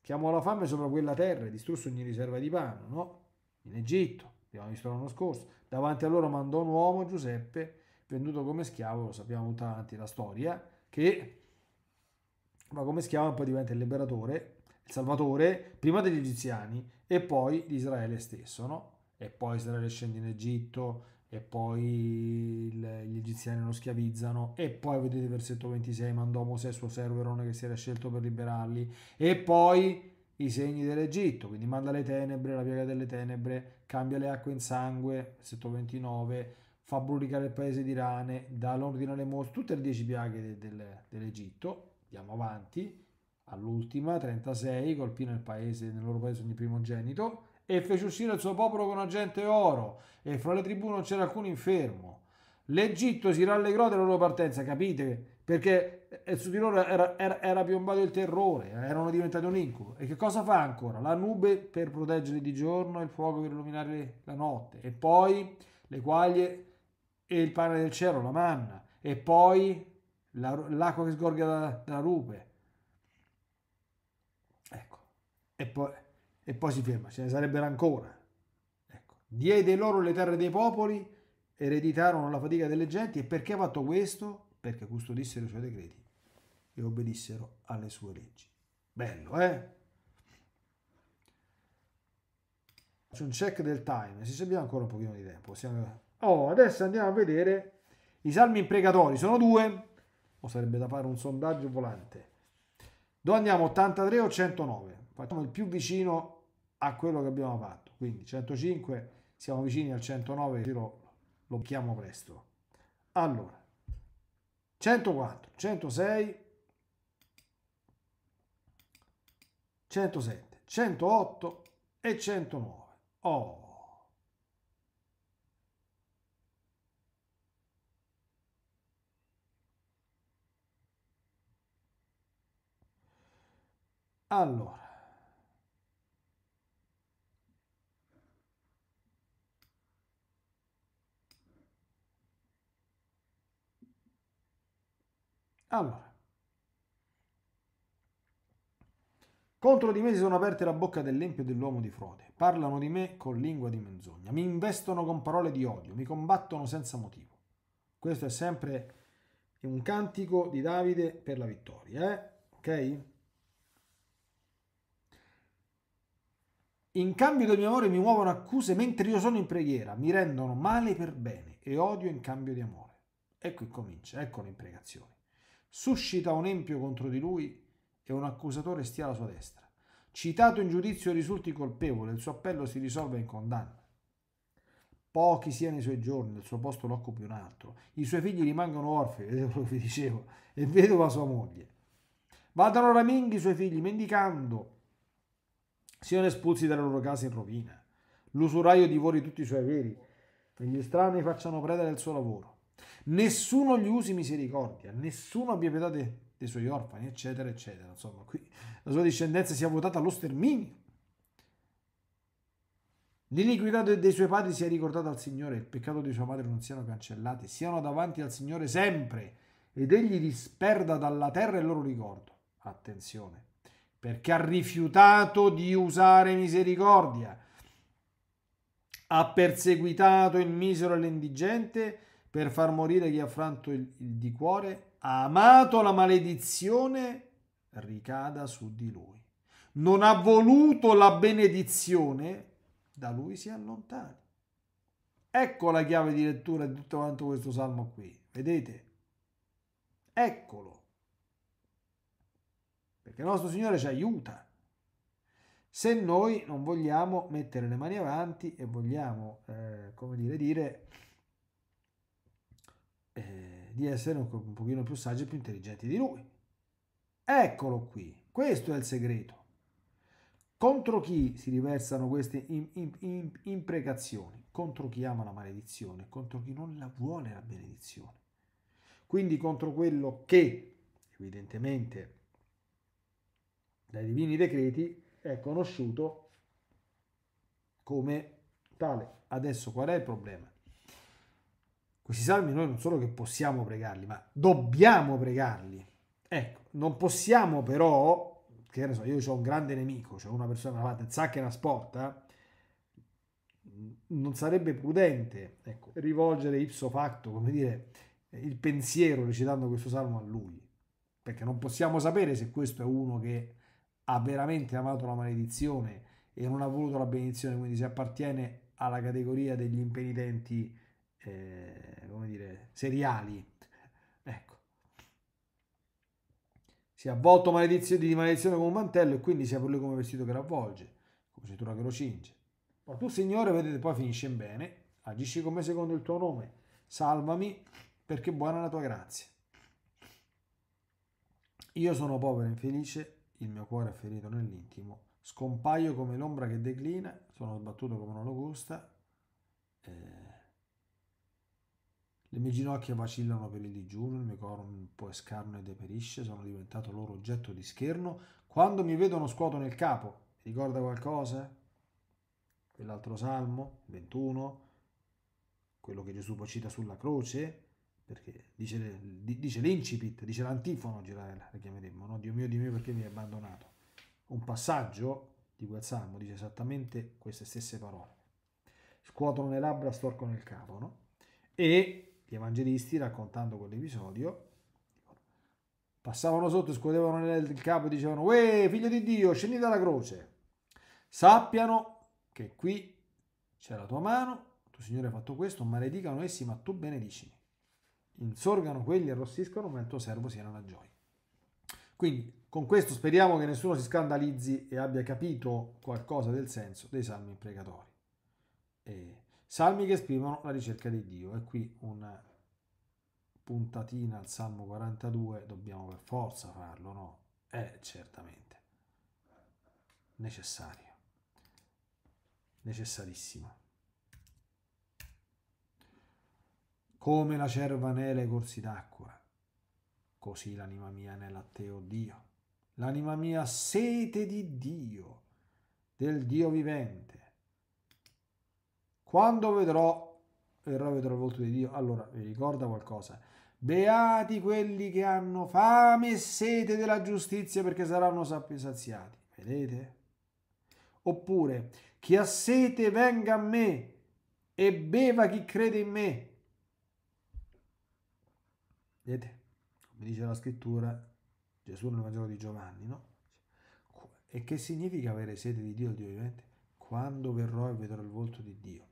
Chiamò la fame sopra quella terra e distrusse ogni riserva di pane, no? In Egitto, abbiamo visto l'anno scorso. Davanti a loro mandò un uomo, Giuseppe, venduto come schiavo, lo sappiamo tutta avanti la storia, che va come schiavo e poi diventa il liberatore, il salvatore, prima degli egiziani e poi di Israele stesso, no? e poi Israele scende in Egitto e poi gli egiziani lo schiavizzano e poi vedete versetto 26 mandò Mosè suo servo Erone che si era scelto per liberarli e poi i segni dell'Egitto quindi manda le tenebre la piaga delle tenebre cambia le acque in sangue versetto 29 fa brulicare il paese di rane dà l'ordine alle mosche tutte le dieci piaghe de, de, dell'Egitto andiamo avanti all'ultima 36 colpì nel paese nel loro paese ogni primogenito e fece uscire il suo popolo con argento e oro, e fra le tribù non c'era alcun infermo. L'Egitto si rallegrò della loro partenza, capite? Perché eh, su di loro era, era, era piombato il terrore, eh, erano diventati un incubo. E che cosa fa ancora? La nube per proteggere di giorno e il fuoco per illuminare la notte. E poi le quaglie e il pane del cielo, la manna. E poi la, l'acqua che sgorga dalla da rupe. Ecco. E poi e poi si ferma, ce ne sarebbero ancora. Ecco. Diede loro le terre dei popoli, ereditarono la fatica delle genti e perché ha fatto questo? Perché custodissero i suoi decreti e obbedissero alle sue leggi. Bello, eh? Faccio un check del time, se abbiamo ancora un pochino di tempo. Possiamo... Oh, adesso andiamo a vedere i salmi imprecatori, sono due, o oh, sarebbe da fare un sondaggio volante. Dove andiamo, 83 o 109? facciamo il più vicino a quello che abbiamo fatto. Quindi 105, siamo vicini al 109, lo, lo chiamo presto. Allora, 104, 106, 107, 108 e 109. Oh! Allora, Allora, contro di me si sono aperte la bocca dell'empio e dell'uomo di frode, parlano di me con lingua di menzogna, mi investono con parole di odio, mi combattono senza motivo. Questo è sempre un cantico di Davide per la vittoria, eh? ok? In cambio del mio amore mi muovono accuse mentre io sono in preghiera, mi rendono male per bene e odio in cambio di amore. Ecco qui comincia, ecco le imprecazioni suscita un empio contro di lui e un accusatore stia alla sua destra. Citato in giudizio risulti colpevole, il suo appello si risolve in condanna. Pochi siano i suoi giorni, il suo posto lo occupi un altro. I suoi figli rimangono orfani, vedete quello che vi dicevo, e vedova sua moglie. Vadano raminghi i suoi figli, mendicando, siano espulsi dalle loro case in rovina. L'usuraio divori tutti i suoi averi, e gli strani facciano preda del suo lavoro. Nessuno gli usi misericordia, nessuno abbia pietà de, dei suoi orfani, eccetera, eccetera. Insomma, qui la sua discendenza sia votata allo sterminio. L'iniquità de, dei suoi padri sia ricordata al Signore, il peccato di sua madre non siano cancellati, siano davanti al Signore sempre ed egli disperda dalla terra il loro ricordo. Attenzione, perché ha rifiutato di usare misericordia, ha perseguitato il misero e l'indigente per far morire chi ha affranto il, il, di cuore, ha amato la maledizione, ricada su di lui. Non ha voluto la benedizione, da lui si allontani. Ecco la chiave di lettura di tutto quanto questo salmo qui, vedete? Eccolo. Perché il nostro Signore ci aiuta. Se noi non vogliamo mettere le mani avanti e vogliamo, eh, come dire, dire eh, di essere un, un pochino più saggi e più intelligenti di lui. Eccolo qui, questo è il segreto. Contro chi si riversano queste imprecazioni? Contro chi ama la maledizione, contro chi non la vuole la benedizione. Quindi contro quello che, evidentemente, dai divini decreti è conosciuto come tale. Adesso qual è il problema? Questi salmi noi non solo che possiamo pregarli, ma dobbiamo pregarli. Ecco, non possiamo però, che ne so, io ho un grande nemico, cioè una persona fatta in sacca e una sporta, eh, non sarebbe prudente ecco, rivolgere ipso facto, come dire, il pensiero recitando questo salmo a lui, perché non possiamo sapere se questo è uno che ha veramente amato la maledizione e non ha voluto la benedizione, quindi se appartiene alla categoria degli impenitenti eh, come dire, seriali. Ecco. Si è avvolto maledizione, di maledizione come un mantello e quindi si sia per lui come vestito che ravvolge, come cintura che lo cinge. Ma tu, Signore, vedete, poi finisce in bene, agisci con me secondo il tuo nome, salvami perché buona è la tua grazia. Io sono povero e infelice, il mio cuore è ferito nell'intimo, scompaio come l'ombra che declina, sono sbattuto come una lo Eh, le mie ginocchia vacillano per il digiuno, il mio corpo è scarno e deperisce, sono diventato loro oggetto di scherno. Quando mi vedono scuotono il capo. Ricorda qualcosa? Quell'altro salmo, 21, quello che Gesù cita sulla croce, perché dice, dice l'incipit, dice l'antifono, la chiameremmo, no? Dio mio, Dio mio, perché mi hai abbandonato? Un passaggio di quel salmo dice esattamente queste stesse parole. Scuotono le labbra, storcono il capo, no? E gli evangelisti, raccontando quell'episodio, passavano sotto, scuotevano il capo e dicevano, Uè, figlio di Dio, scendi dalla croce. Sappiano che qui c'è la tua mano, tuo Signore ha fatto questo, maledicano essi, ma tu benedicimi. Insorgano quelli arrossiscono, ma il tuo servo sia una gioia. Quindi, con questo speriamo che nessuno si scandalizzi e abbia capito qualcosa del senso dei salmi pregatori. E Salmi che esprimono la ricerca di Dio. E qui una puntatina al Salmo 42 dobbiamo per forza farlo, no? È certamente necessario, necessarissimo. Come la cerva nela i corsi d'acqua, così l'anima mia nella teo Dio. L'anima mia sete di Dio, del Dio vivente quando vedrò, verrò vedrò il volto di Dio, allora vi ricorda qualcosa. Beati quelli che hanno fame e sete della giustizia perché saranno saziati. Vedete? Oppure, chi ha sete venga a me e beva chi crede in me. Vedete? Come dice la scrittura, Gesù nel Vangelo di Giovanni, no? E che significa avere sete di Dio, Dio vivente? Quando verrò e vedrò il volto di Dio.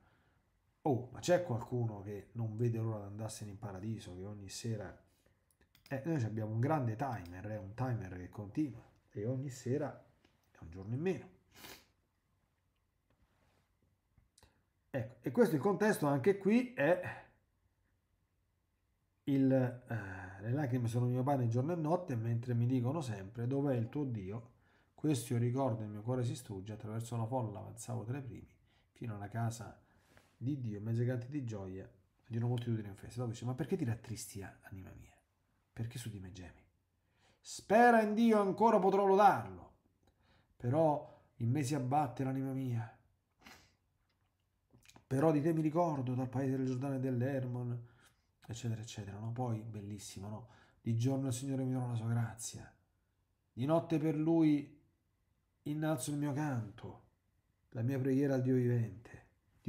Oh, ma c'è qualcuno che non vede l'ora di andarsene in paradiso, che ogni sera... Eh, noi abbiamo un grande timer, è eh, un timer che continua e ogni sera è un giorno in meno. Ecco, e questo è il contesto anche qui è il, eh, le lacrime sono mio pane giorno e notte, mentre mi dicono sempre dov'è il tuo Dio, questo io ricordo il mio cuore si strugge, attraverso la folla avanzavo tra i primi, fino alla casa di Dio, mezzo grande di gioia, di una moltitudine in festa. Dopo dice, ma perché ti rattristi, anima mia? Perché su di me gemi? Spera in Dio, ancora potrò lodarlo. Però in me si abbatte l'anima mia. Però di te mi ricordo dal paese del Giordano e dell'Ermon, eccetera, eccetera. No? Poi, bellissimo, no? Di giorno il Signore mi dona la sua grazia. Di notte per lui innalzo il mio canto, la mia preghiera al Dio vivente.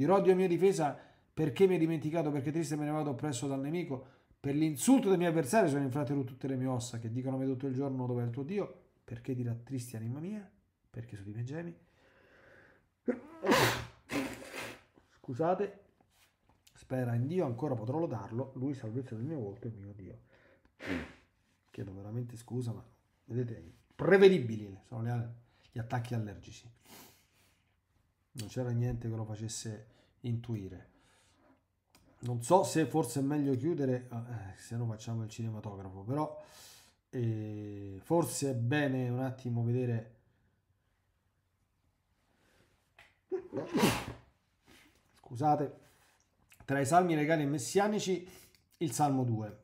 Dirò Dio oh mia difesa perché mi hai dimenticato, perché triste me ne vado oppresso dal nemico. Per l'insulto dei miei avversari sono infratterute tutte le mie ossa, che dicono a me tutto il giorno dove è il tuo Dio. Perché dirà tristi anima mia? Perché sono di me gemi? Scusate. Spera in Dio, ancora potrò lodarlo. Lui salvezza del mio volto e mio Dio. Chiedo veramente scusa, ma vedete, prevedibili sono gli attacchi allergici. Non c'era niente che lo facesse intuire. Non so se forse è meglio chiudere, eh, se no facciamo il cinematografo, però eh, forse è bene un attimo vedere... Scusate, tra i salmi regali e messianici, il Salmo 2,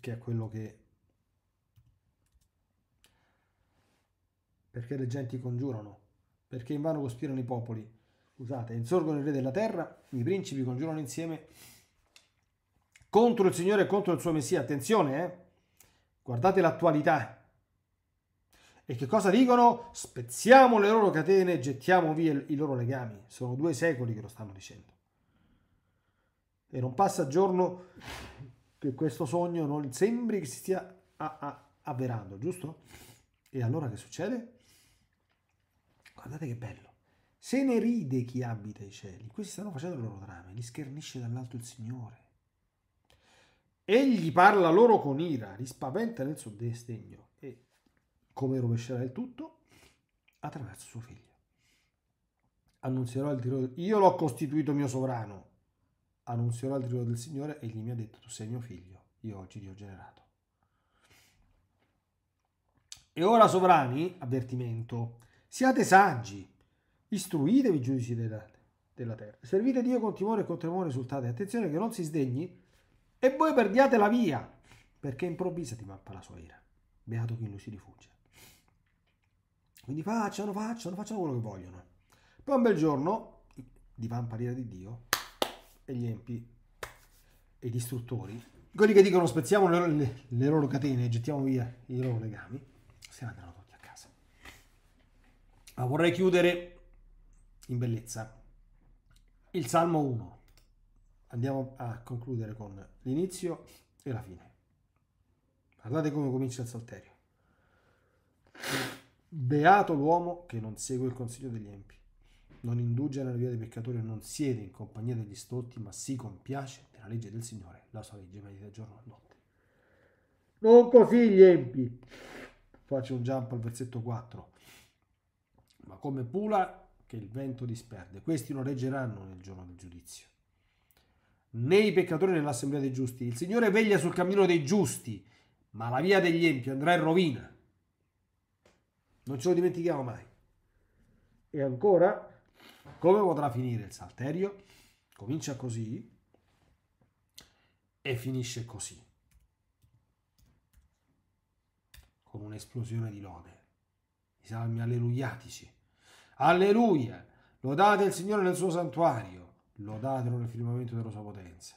che è quello che perché le genti congiurano, perché invano cospirano i popoli, scusate, insorgono il re della terra, i principi congiurano insieme contro il Signore e contro il suo Messia. Attenzione, eh? guardate l'attualità. E che cosa dicono? Spezziamo le loro catene, gettiamo via i loro legami. Sono due secoli che lo stanno dicendo. E non passa giorno che questo sogno non sembri che si stia avverando, giusto? E allora che succede? Guardate che bello. Se ne ride chi abita i cieli, questi stanno facendo il loro trame, li schernisce dall'alto il Signore. Egli parla loro con ira, li spaventa nel suo desdegno e come rovescerà il tutto? Attraverso suo figlio. Annunzierò il dirò, io l'ho costituito mio sovrano. Annunzierò il dirò del Signore, egli mi ha detto, tu sei mio figlio, io oggi ti ho generato. E ora sovrani, avvertimento, siate saggi, Istruitevi, giudici della terra. Servite Dio con timore e con tremore esultate. Attenzione che non si sdegni e voi perdiate la via, perché improvvisa ti mappa la sua ira. Beato chi in lui si rifugia. Quindi facciano, facciano, facciano quello che vogliono. Poi un bel giorno divampa l'ira di Dio e gli empi e i distruttori, quelli che dicono spezziamo le, le, le loro catene e gettiamo via i loro legami, se ne andranno tutti a casa. Ma vorrei chiudere in bellezza. Il Salmo 1. Andiamo a concludere con l'inizio e la fine. Guardate come comincia il Salterio. Beato l'uomo che non segue il consiglio degli empi, non indugia nella via dei peccatori, non siede in compagnia degli stolti, ma si compiace della legge del Signore, la sua legge medita giorno e notte. Non così gli empi. Faccio un jump al versetto 4. Ma come pula che il vento disperde. Questi non reggeranno nel giorno del giudizio. Né i peccatori nell'assemblea dei giusti. Il Signore veglia sul cammino dei giusti, ma la via degli empi andrà in rovina. Non ce lo dimentichiamo mai. E ancora, come potrà finire il salterio? Comincia così e finisce così. Con un'esplosione di lode. I salmi alleluiatici Alleluia! Lodate il Signore nel suo santuario, lodatelo nel firmamento della sua potenza.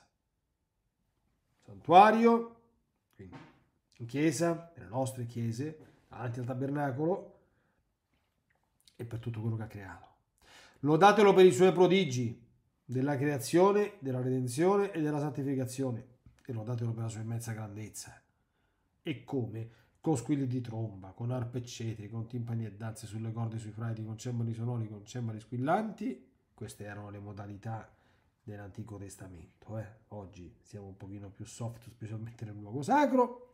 Santuario, quindi in chiesa, nelle nostre chiese, davanti al tabernacolo e per tutto quello che ha creato. Lodatelo per i suoi prodigi della creazione, della redenzione e della santificazione e lodatelo per la sua immensa grandezza. E come con squilli di tromba, con arpe eccetera, con timpani e danze sulle corde sui frati, con cembali sonori, con cembali squillanti. Queste erano le modalità dell'Antico Testamento. Eh? Oggi siamo un pochino più soft, specialmente nel luogo sacro,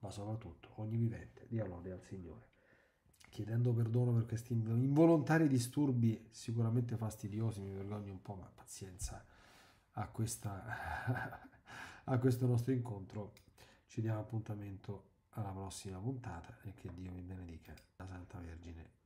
ma soprattutto ogni vivente dia lode al Signore. Chiedendo perdono per questi involontari disturbi, sicuramente fastidiosi, mi vergogno un po', ma pazienza a, questa, a questo nostro incontro. Ci diamo appuntamento alla prossima puntata e che Dio vi benedica, la Santa Vergine